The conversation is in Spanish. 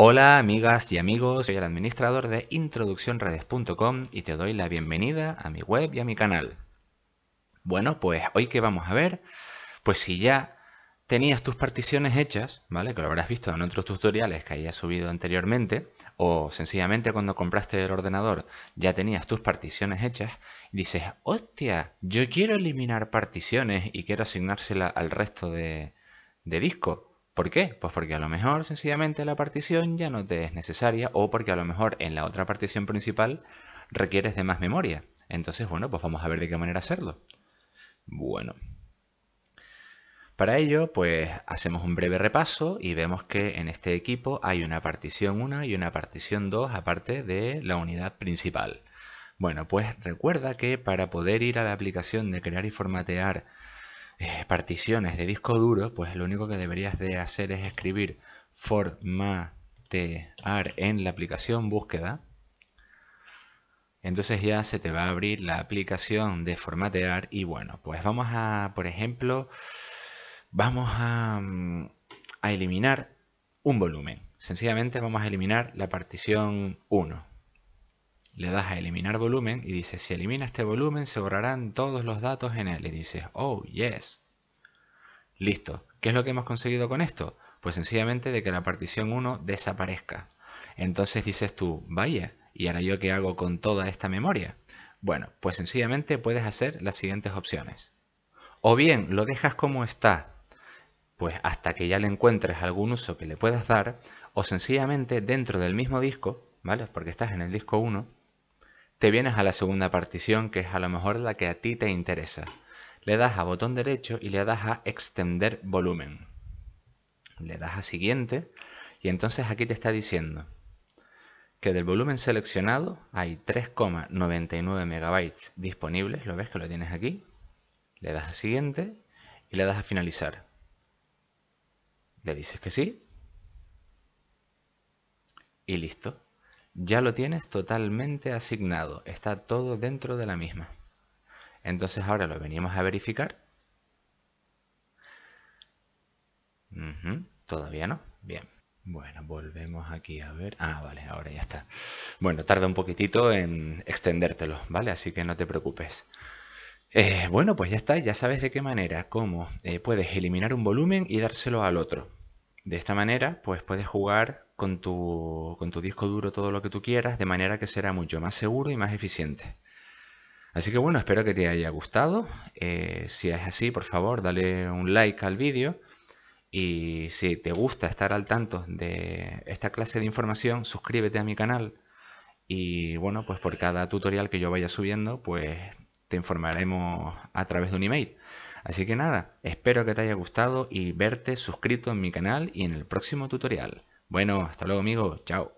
Hola amigas y amigos, soy el administrador de introduccionredes.com y te doy la bienvenida a mi web y a mi canal. Bueno, pues hoy que vamos a ver, pues si ya tenías tus particiones hechas, ¿vale? Que lo habrás visto en otros tutoriales que hayas subido anteriormente, o sencillamente cuando compraste el ordenador ya tenías tus particiones hechas, dices, hostia, yo quiero eliminar particiones y quiero asignársela al resto de, de disco. ¿Por qué? Pues porque a lo mejor sencillamente la partición ya no te es necesaria o porque a lo mejor en la otra partición principal requieres de más memoria. Entonces, bueno, pues vamos a ver de qué manera hacerlo. Bueno. Para ello, pues hacemos un breve repaso y vemos que en este equipo hay una partición 1 y una partición 2 aparte de la unidad principal. Bueno, pues recuerda que para poder ir a la aplicación de crear y formatear eh, particiones de disco duro, pues lo único que deberías de hacer es escribir formatear en la aplicación búsqueda. Entonces ya se te va a abrir la aplicación de formatear y bueno, pues vamos a, por ejemplo, vamos a, mm, a eliminar un volumen. Sencillamente vamos a eliminar la partición 1 le das a eliminar volumen y dice, si elimina este volumen se borrarán todos los datos en él. Y dices, oh, yes. Listo. ¿Qué es lo que hemos conseguido con esto? Pues sencillamente de que la partición 1 desaparezca. Entonces dices tú, vaya, ¿y ahora yo qué hago con toda esta memoria? Bueno, pues sencillamente puedes hacer las siguientes opciones. O bien lo dejas como está, pues hasta que ya le encuentres algún uso que le puedas dar, o sencillamente dentro del mismo disco, ¿vale? Porque estás en el disco 1, te vienes a la segunda partición, que es a lo mejor la que a ti te interesa. Le das a botón derecho y le das a extender volumen. Le das a siguiente y entonces aquí te está diciendo que del volumen seleccionado hay 3,99 megabytes disponibles, lo ves que lo tienes aquí, le das a siguiente y le das a finalizar. Le dices que sí y listo ya lo tienes totalmente asignado, está todo dentro de la misma. Entonces ahora lo venimos a verificar. Todavía no. Bien. Bueno, volvemos aquí a ver. Ah, vale, ahora ya está. Bueno, tarda un poquitito en extendértelo, ¿vale? Así que no te preocupes. Eh, bueno, pues ya está, ya sabes de qué manera, cómo eh, puedes eliminar un volumen y dárselo al otro. De esta manera, pues puedes jugar con tu, con tu disco duro todo lo que tú quieras, de manera que será mucho más seguro y más eficiente. Así que bueno, espero que te haya gustado. Eh, si es así, por favor, dale un like al vídeo. Y si te gusta estar al tanto de esta clase de información, suscríbete a mi canal. Y bueno, pues por cada tutorial que yo vaya subiendo, pues te informaremos a través de un email. Así que nada, espero que te haya gustado y verte suscrito en mi canal y en el próximo tutorial. Bueno, hasta luego amigo, chao.